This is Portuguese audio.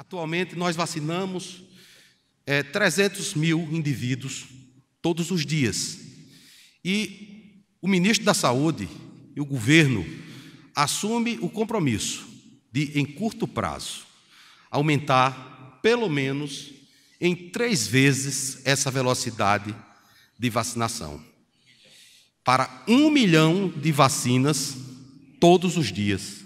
Atualmente nós vacinamos é, 300 mil indivíduos todos os dias. E o ministro da Saúde e o governo assume o compromisso de, em curto prazo, aumentar pelo menos em três vezes essa velocidade de vacinação para um milhão de vacinas todos os dias